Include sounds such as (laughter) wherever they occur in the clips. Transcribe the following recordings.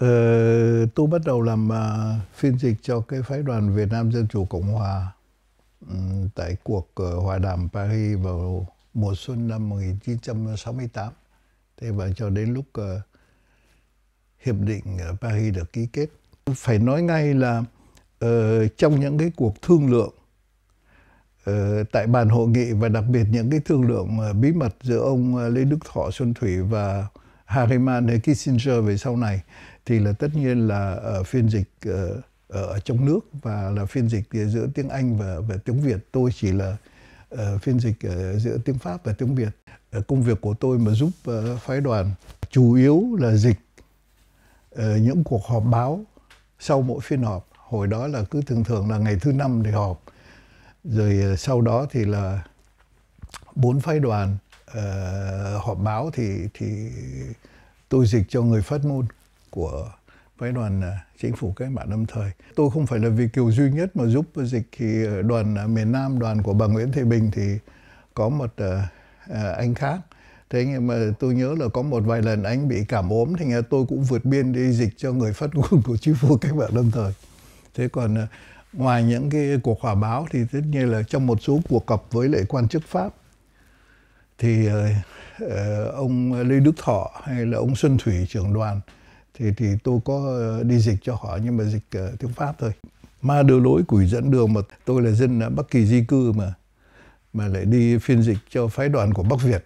Ờ, tôi bắt đầu làm uh, phiên dịch cho cái phái đoàn Việt Nam Dân Chủ Cộng Hòa um, tại cuộc uh, hòa đàm Paris vào mùa xuân năm 1968. Thế và cho đến lúc uh, hiệp định uh, Paris được ký kết. Phải nói ngay là uh, trong những cái cuộc thương lượng uh, tại bàn hội nghị và đặc biệt những cái thương lượng uh, bí mật giữa ông uh, Lê Đức Thọ Xuân Thủy và Harriman hay Kissinger về sau này thì là tất nhiên là ở ờ, phiên dịch ở, ờ, ờ, ở trong nước và là phiên dịch giữa tiếng Anh và và tiếng Việt tôi chỉ là uh, phiên dịch uh, giữa tiếng Pháp và tiếng Việt. Uh, công việc của tôi mà giúp uh, phái đoàn chủ yếu là dịch uh, những cuộc họp báo sau mỗi phiên họp. Hồi đó là cứ thường thường là ngày thứ năm để họp. Rồi uh, sau đó thì là bốn phái đoàn uh, họp báo thì thì tôi dịch cho người phát ngôn của phái đoàn à, chính phủ cách mạng lâm thời. Tôi không phải là Việt kiều duy nhất mà giúp dịch thì à, đoàn à, miền Nam, đoàn của bà Nguyễn Thị Bình thì có một anh khác. Thế nhưng mà tôi nhớ là có một vài lần anh bị cảm ốm thì tôi cũng vượt biên đi dịch cho người phát ngôn của chính phủ cách mạng lâm thời. Thế còn ngoài những cái cuộc họp báo thì tất nhiên là trong một số cuộc gặp với lại quan chức Pháp thì ông Lê Đức Thọ hay là ông Xuân Thủy trưởng đoàn thì thì tôi có ờ, đi dịch cho họ nhưng mà dịch ờ, tiếng pháp thôi ma đưa lối quỷ dẫn đường mà tôi là dân ờ, bắc kỳ di cư mà mà lại đi phiên dịch cho phái đoàn của bắc việt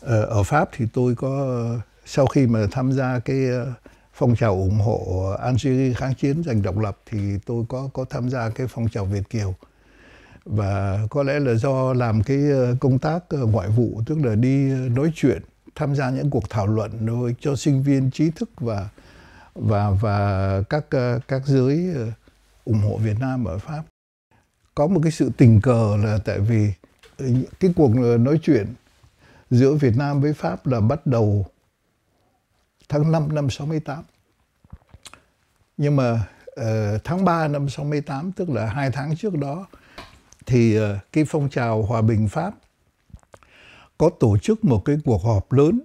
ở, ở pháp thì tôi có sau khi mà tham gia cái phong trào ủng hộ Algeria kháng chiến giành độc lập thì tôi có có tham gia cái phong trào Việt kiều và có lẽ là do làm cái công tác ngoại vụ tức là đi nói chuyện tham gia những cuộc thảo luận rồi cho sinh viên trí thức và và và các ờ, các giới ờ, ủng hộ Việt Nam ở Pháp. Có một cái sự tình cờ là tại vì ờ, cái cuộc nói chuyện giữa Việt Nam với Pháp là bắt đầu tháng 5 năm 68. Nhưng mà uh, tháng 3 năm 68 tức là hai tháng trước đó thì uh, cái phong trào hòa bình Pháp có tổ chức một cái cuộc họp lớn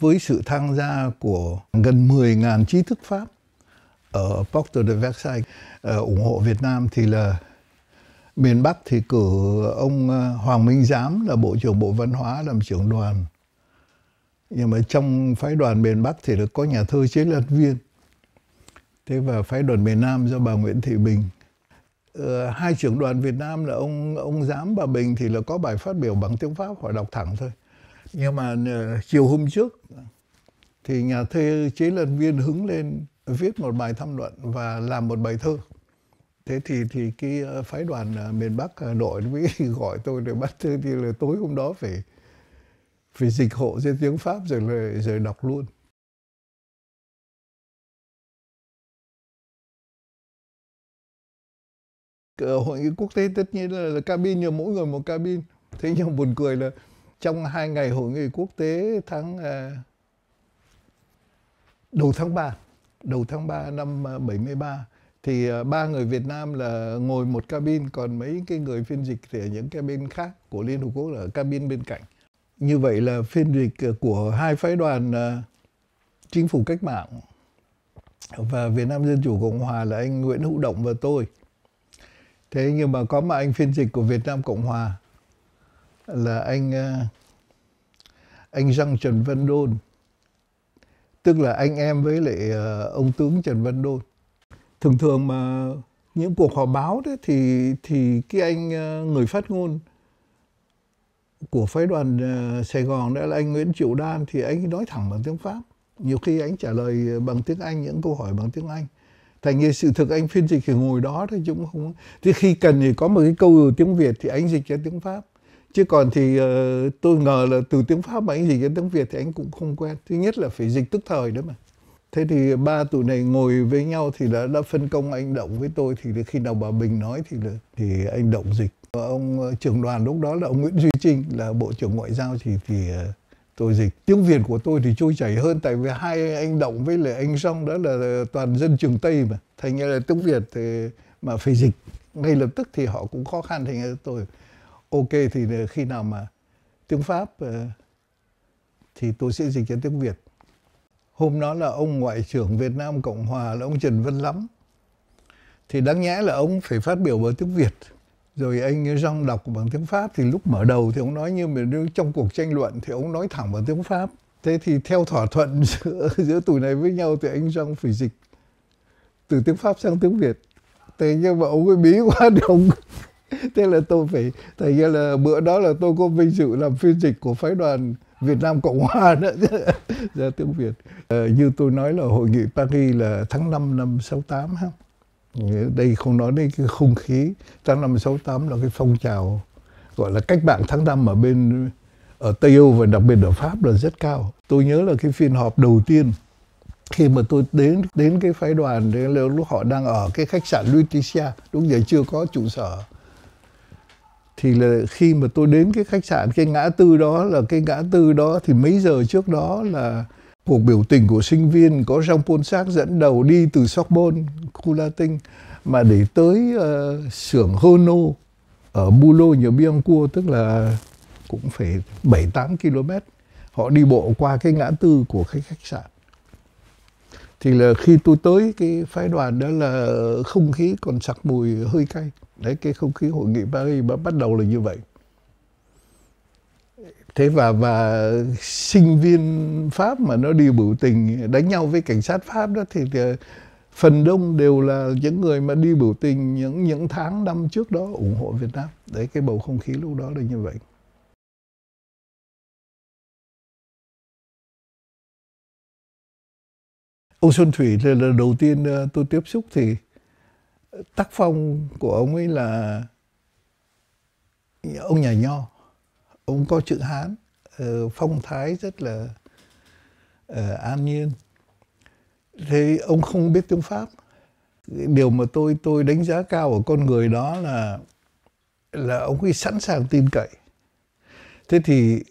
với sự tham gia của gần 10.000 trí thức Pháp ở Porte de Versailles ờ, ủng hộ Việt Nam thì là miền Bắc thì cử ông ờ, Hoàng Minh Giám là Bộ trưởng Bộ Văn hóa làm trưởng đoàn. Nhưng mà trong phái đoàn miền Bắc thì có nhà thơ chế lật viên. Thế và phái đoàn miền Nam do bà Nguyễn Thị Bình Ờ, hai trưởng đoàn Việt Nam là ông ông Giám bà Bình thì là có bài phát biểu bằng tiếng Pháp họ đọc thẳng thôi nhưng mà uh, chiều hôm trước thì nhà thơ chế lần viên hứng lên viết một bài tham luận và làm một bài thơ thế thì thì cái ờ, phái đoàn miền Bắc Hà Nội mới gọi tôi để bắt thư thì là tối hôm đó phải phải dịch hộ ra tiếng Pháp rồi rồi, rồi đọc luôn hội nghị quốc tế tất nhiên là, là cabin nhưng mỗi người một cabin thế nhưng buồn cười là trong hai ngày hội nghị quốc tế tháng à, đầu tháng 3 đầu tháng 3 năm 73 à, thì à, ba người Việt Nam là ngồi một cabin còn mấy cái người phiên dịch thì ở những cabin khác của Liên Hợp Quốc là cabin bên cạnh như vậy là phiên dịch à, của hai phái đoàn chính phủ cách mạng và Việt Nam Dân Chủ Cộng Hòa là anh Nguyễn Hữu Động và tôi thế nhưng mà có mà anh phiên dịch của Việt Nam Cộng Hòa là anh ờ, anh răng Trần Văn Đôn tức là anh em với lại ờ, ông tướng Trần Văn Đôn thường thường mà những cuộc họp báo đấy thì thì cái anh ờ, người phát ngôn của phái đoàn Sài Gòn đó là anh Nguyễn Triệu Đan thì anh nói thẳng bằng tiếng Pháp nhiều khi anh trả lời bằng tiếng Anh những câu hỏi bằng tiếng Anh thành ra sự thực anh phiên dịch thì ngồi đó thôi chúng không thì khi cần thì có một cái câu tiếng việt thì anh dịch cho tiếng pháp chứ còn thì uh, tôi ngờ là từ tiếng pháp mà anh dịch cho tiếng việt thì anh cũng không quen thứ nhất là phải dịch tức thời đó mà thế thì ba tụi này ngồi với nhau thì đã, đã phân công anh động với tôi thì khi nào bà bình nói thì là, thì anh động dịch ông ờ, trưởng đoàn lúc đó là ông nguyễn duy trinh là bộ trưởng ngoại giao thì thì ờ, tôi dịch tiếng việt của tôi thì trôi chảy hơn tại vì hai anh động với lại anh song đó là toàn dân trường tây mà thành ra là tiếng việt thì mà phải dịch ngay lập tức thì họ cũng khó khăn thành ra tôi ok thì khi nào mà tiếng pháp ờ, thì tôi sẽ dịch cho tiếng việt hôm đó là ông ngoại trưởng việt nam cộng hòa là ông trần văn lắm thì đáng nhẽ là ông phải phát biểu bằng tiếng việt rồi anh Jean đọc bằng tiếng Pháp thì lúc mở đầu thì ông nói như mình trong cuộc tranh luận thì ông nói thẳng bằng tiếng Pháp thế thì theo thỏa thuận (laughs) giữa, giữa tụi này với nhau thì anh Jean phải dịch từ tiếng Pháp sang tiếng Việt thế nhưng mà ông ấy bí quá ông (laughs) thế là tôi phải thành ra là bữa đó là tôi có vinh dự làm phiên dịch của phái đoàn Việt Nam Cộng Hòa đó (laughs) ra tiếng Việt à, như tôi nói là hội nghị Paris là tháng 5 năm 68 ha đây không nói đến cái không khí tháng năm sáu tám là cái phong trào gọi là cách mạng tháng năm ở bên ở Tây Âu và đặc biệt ở Pháp là rất cao. Tôi nhớ là cái phiên họp đầu tiên khi mà tôi đến đến cái phái đoàn đến lúc họ đang ở cái khách sạn Lutetia lúc giờ chưa có trụ sở thì là khi mà tôi đến cái khách sạn cái ngã tư đó là cái ngã tư đó thì mấy giờ trước đó là cuộc biểu tình của sinh viên có Jean Paul Sartre dẫn đầu đi từ Sorbonne, khu Latin mà để tới uh, xưởng Renault ở Boulogne Biancourt tức là cũng phải 7 8 km. Họ đi bộ qua cái ngã tư của cái khách sạn. Thì là khi tôi tới cái phái đoàn đó là không khí còn sặc mùi hơi cay. Đấy cái không khí hội nghị Paris bắt đầu là như vậy thế và và sinh viên pháp mà nó đi biểu tình đánh nhau với cảnh sát pháp đó thì, thì phần đông đều là những người mà đi biểu tình những những tháng năm trước đó ủng hộ Việt Nam đấy cái bầu không khí lúc đó là như vậy ông Xuân Thủy là lần đầu tiên ờ, tôi tiếp xúc thì tác phong của ông ấy là ông nhà nho ông có chữ hán ờ, phong thái rất là ờ, an nhiên thế ông không biết tiếng pháp điều mà tôi tôi đánh giá cao ở con người đó là là ông ấy sẵn sàng tin cậy thế thì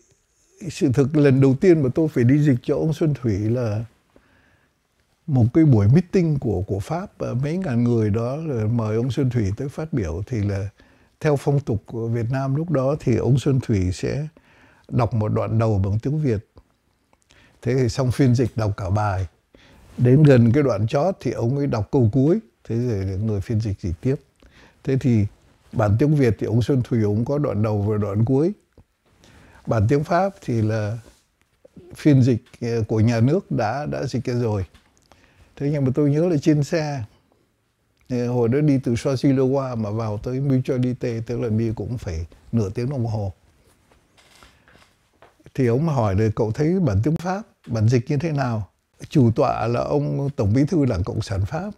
sự thực lần đầu tiên mà tôi phải đi dịch cho ông Xuân Thủy là một cái buổi meeting của của Pháp ờ, mấy ngàn người đó mời ông Xuân Thủy tới phát biểu thì là theo phong tục của Việt Nam lúc đó thì ông Xuân Thủy sẽ đọc một đoạn đầu bằng tiếng Việt. Thế thì xong phiên dịch đọc cả bài. Đến gần cái đoạn chót thì ông ấy đọc câu cuối. Thế rồi người phiên dịch dịch tiếp. Thế thì bản tiếng Việt thì ông Xuân Thủy ông có đoạn đầu và đoạn cuối. Bản tiếng Pháp thì là phiên dịch ờ, của nhà nước đã đã dịch ra rồi. Thế nhưng mà tôi nhớ là trên xe Ờ, hồi đó đi từ Soshilowa mà vào tới Mutualite tức là đi cũng phải nửa tiếng đồng hồ thì ông hỏi rồi cậu thấy bản tiếng Pháp bản dịch như thế nào chủ tọa là ông tổng bí thư đảng cộng sản Pháp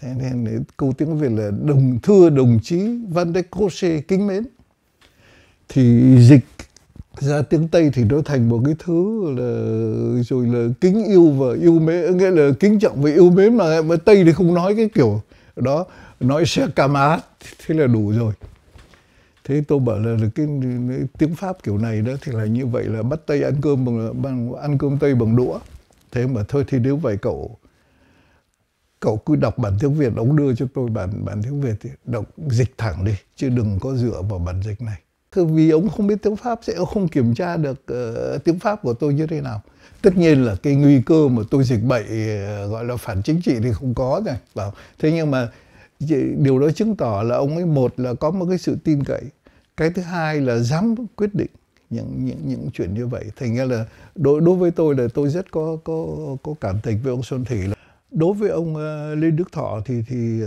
thế nên câu tiếng Việt là đồng thưa đồng chí Van de Croce kính mến thì dịch ra tiếng Tây thì nó thành một cái thứ là rồi là kính yêu và yêu mến nghĩa là kính trọng và yêu mến mà mà Tây thì không nói cái kiểu đó nói xe camat thế là đủ rồi thế tôi bảo là cái, cái tiếng pháp kiểu này đó thì là như vậy là bắt tay ăn cơm bằng, bằng ăn cơm tây bằng đũa thế mà thôi thì nếu vậy cậu cậu cứ đọc bản tiếng việt ông đưa cho tôi bản bản tiếng việt thì đọc dịch thẳng đi chứ đừng có dựa vào bản dịch này Thế vì ông không biết tiếng Pháp sẽ ông không kiểm tra được uh, tiếng Pháp của tôi như thế nào. Tất nhiên là cái nguy cơ mà tôi dịch bậy ờ, gọi là phản chính trị thì không có này. Bảo. Thế nhưng mà điều đó chứng tỏ là ông ấy một là có một cái sự tin cậy. Cái thứ hai là dám quyết định những những những chuyện như vậy. Thành ra là đối đối với tôi là tôi rất có có có cảm tình với ông Xuân Thủy. Đối với ông ờ, Lê Đức Thọ thì thì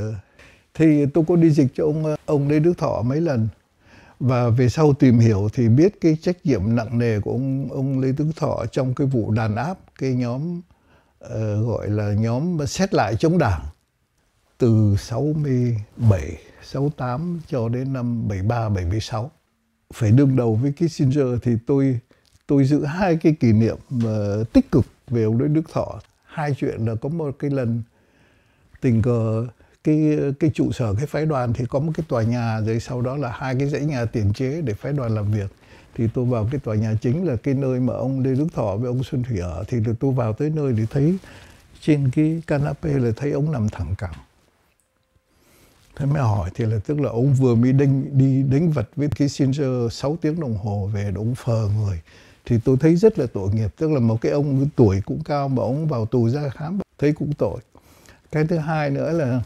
thì tôi có đi dịch cho ông ông Lê Đức Thọ mấy lần và về sau tìm hiểu thì biết cái trách nhiệm nặng nề của ông ông Lê Đức Thọ trong cái vụ đàn áp cái nhóm uh, gọi là nhóm xét lại chống đảng từ 67, 68 cho đến năm 73, 76 phải đương đầu với Kissinger thì tôi tôi giữ hai cái kỷ niệm uh, tích cực về ông Lê Đức Thọ hai chuyện là có một cái lần tình cờ cái cái trụ sở cái phái đoàn thì có một cái tòa nhà rồi sau đó là hai cái dãy nhà tiền chế để phái đoàn làm việc thì tôi vào cái tòa nhà chính là cái nơi mà ông Lê Đức Thọ với ông Xuân Thủy ở thì tôi vào tới nơi thì thấy trên cái canapé là thấy ông nằm thẳng cẳng thế mới hỏi thì là tức là ông vừa mới đánh, đi đánh vật với cái Kissinger 6 tiếng đồng hồ về ông phờ người thì tôi thấy rất là tội nghiệp tức là một cái ông tuổi cũng cao mà ông vào tù ra khám thấy cũng tội cái thứ hai nữa là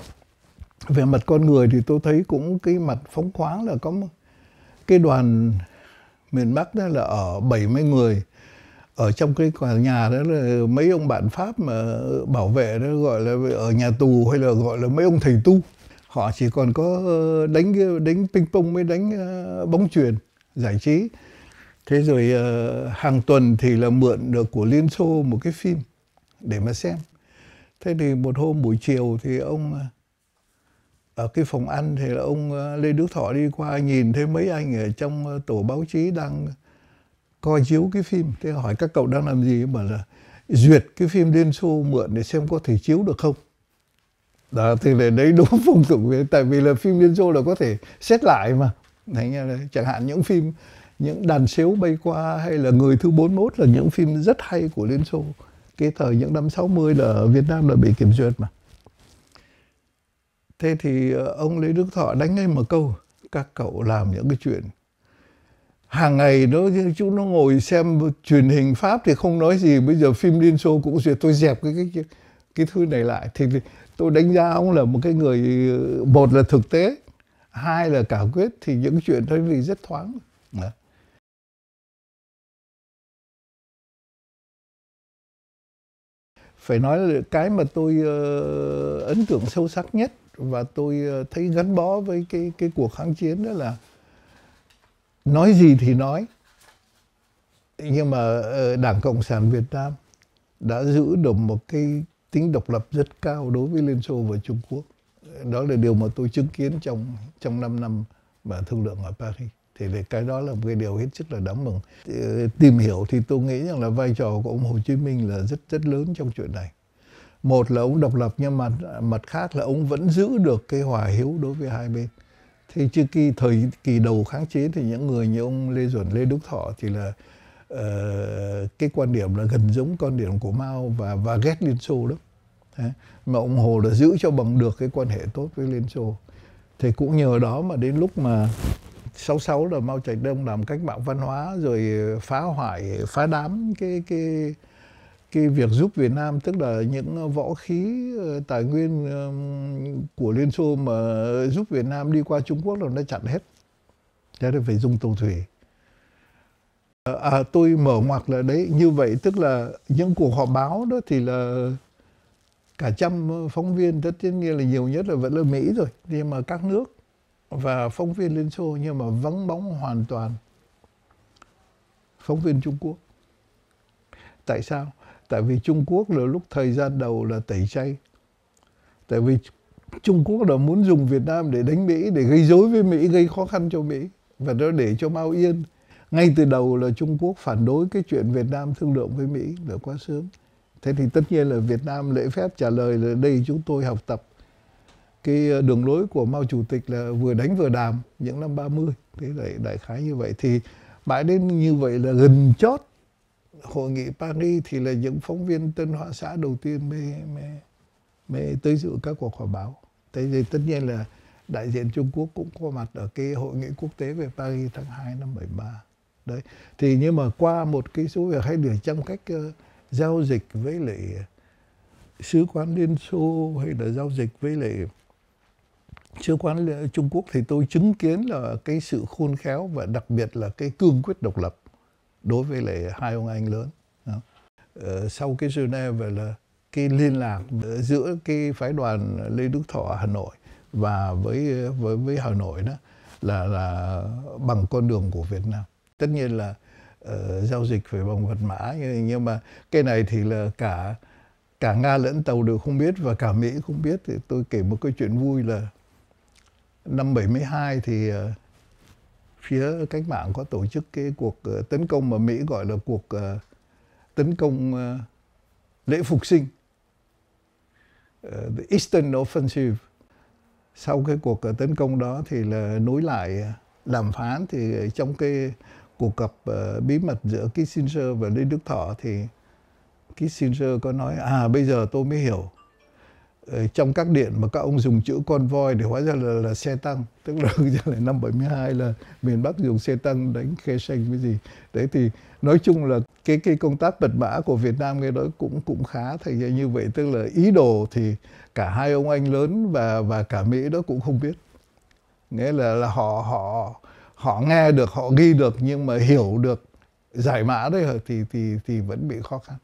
về mặt con người thì tôi thấy cũng cái mặt phóng khoáng là có một cái đoàn miền Bắc đó là ở 70 người ở trong cái nhà đó là mấy ông bạn Pháp mà bảo vệ đó gọi là ở nhà tù hay là gọi là mấy ông thầy tu họ chỉ còn có ờ, đánh đánh ping pong mới đánh ờ, bóng chuyền giải trí thế rồi ờ, hàng tuần thì là mượn được của Liên Xô một cái phim để mà xem thế thì một hôm buổi chiều thì ông ở cái phòng ăn thì là ông ờ, Lê Đức Thọ đi qua nhìn thấy mấy anh ở trong ờ, tổ báo chí đang coi chiếu cái phim thế hỏi các cậu đang làm gì mà là duyệt cái phim Liên Xô mượn để xem có thể chiếu được không đó thì để đấy đúng (laughs) phong tục tại vì là phim Liên Xô là có thể xét lại mà thành ra đấy chẳng hạn những phim những đàn xếu bay qua hay là người thứ 41 là những phim rất hay của Liên Xô cái thời những năm 60 là Việt Nam là bị kiểm duyệt mà thế thì ờ, ông lý đức thọ đánh ngay một câu các cậu làm những cái chuyện hàng ngày nó chúng nó ngồi xem truyền hình pháp thì không nói gì bây giờ phim liên xô cũng duyệt tôi dẹp cái cái cái thứ này lại thì tôi đánh giá ông là một cái người ờ, một là thực tế hai là cả quyết thì những chuyện đó vì rất thoáng dạ. phải nói là cái mà tôi uh, ấn tượng sâu sắc nhất và tôi ờ, thấy gắn bó với cái cái cuộc kháng chiến đó là nói gì thì nói nhưng mà ờ, đảng cộng sản việt nam đã giữ được một cái tính độc lập rất cao đối với liên xô và trung quốc đó là điều mà tôi chứng kiến trong trong 5 năm mà thương lượng ở paris thì về cái đó là một cái điều hết sức là đáng mừng ờ, tìm hiểu thì tôi nghĩ rằng là vai trò của ông hồ chí minh là rất rất lớn trong chuyện này một là ông độc lập nhưng mà mặt khác là ông vẫn giữ được cái hòa hiếu đối với hai bên thì chứ kỳ thời kỳ đầu kháng chiến thì những người như ông lê duẩn lê đức thọ thì là uh, cái quan điểm là gần giống quan điểm của mao và và ghét liên xô đó. Đấy. mà ông hồ là giữ cho bằng được cái quan hệ tốt với liên xô thì cũng nhờ đó mà đến lúc mà 66 là Mao Trạch Đông làm cách mạng văn hóa rồi phá hoại phá đám cái cái cái việc giúp Việt Nam tức là những ờ, võ khí ờ, tài nguyên của Liên Xô mà giúp Việt Nam đi qua Trung Quốc là nó chặn hết. Thế nên phải dùng tàu thủy. Ờ, à, tôi mở ngoặc là đấy như vậy tức là những cuộc họp báo đó thì là cả trăm phóng viên tất nhiên là nhiều nhất là vẫn là Mỹ rồi nhưng mà các nước và phóng viên Liên Xô nhưng mà vắng bóng hoàn toàn phóng viên Trung Quốc. Tại sao? tại vì Trung Quốc là lúc thời gian đầu là tẩy chay tại vì Trung Quốc là muốn dùng Việt Nam để đánh Mỹ để gây rối với Mỹ gây khó khăn cho Mỹ và nó để cho Mao yên ngay từ đầu là Trung Quốc phản đối cái chuyện Việt Nam thương lượng với Mỹ là quá sớm thế thì tất nhiên là Việt Nam lễ phép trả lời là đây chúng tôi học tập cái ờ, đường lối của Mao Chủ tịch là vừa đánh vừa đàm những năm 30 thế đại, đại khái như vậy thì mãi đến như vậy là gần chót hội nghị Paris thì là những phóng viên tân Hoa xã đầu tiên mới, mới, mới tới dự các cuộc họp báo. Thế thì tất nhiên là đại diện Trung Quốc cũng có mặt ở cái hội nghị quốc tế về Paris tháng 2 năm 73. Đấy. Thì nhưng mà qua một cái số việc hay để trong cách uh, giao dịch với lại sứ quán Liên Xô hay là giao dịch với lại sứ quán Trung Quốc thì tôi chứng kiến là cái sự khôn khéo và đặc biệt là cái cương quyết độc lập đối với lại hai ông anh lớn ờ, sau cái Geneva là cái liên lạc giữa cái phái đoàn Lê Đức Thọ Hà Nội và với với với Hà Nội đó là là bằng con đường của Việt Nam. Tất nhiên là uh, giao dịch phải bằng vật mã nhưng mà cái này thì là cả cả Nga lẫn Tàu đều không biết và cả Mỹ không biết thì tôi kể một cái chuyện vui là năm 72 thì uh, phía cách mạng có tổ chức cái cuộc ờ, tấn công mà Mỹ gọi là cuộc ờ, tấn công ờ, lễ phục sinh the Eastern Offensive sau cái cuộc tấn công đó thì là nối lại đàm phán thì trong cái cuộc gặp bí mật giữa Kissinger và Lê Đức Thọ thì Kissinger có nói à bây giờ tôi mới hiểu Ờ, trong các điện mà các ông dùng chữ con voi để hóa ra là, là xe tăng tức là (laughs) năm 72 là miền Bắc dùng xe tăng đánh khe xanh cái gì đấy thì nói chung là cái cái công tác bật mã của Việt Nam cái đó cũng cũng khá thành ra như vậy tức là ý đồ thì cả hai ông anh lớn và và cả Mỹ đó cũng không biết nghĩa là là họ họ họ nghe được họ ghi được nhưng mà hiểu được giải mã đấy thì thì thì vẫn bị khó khăn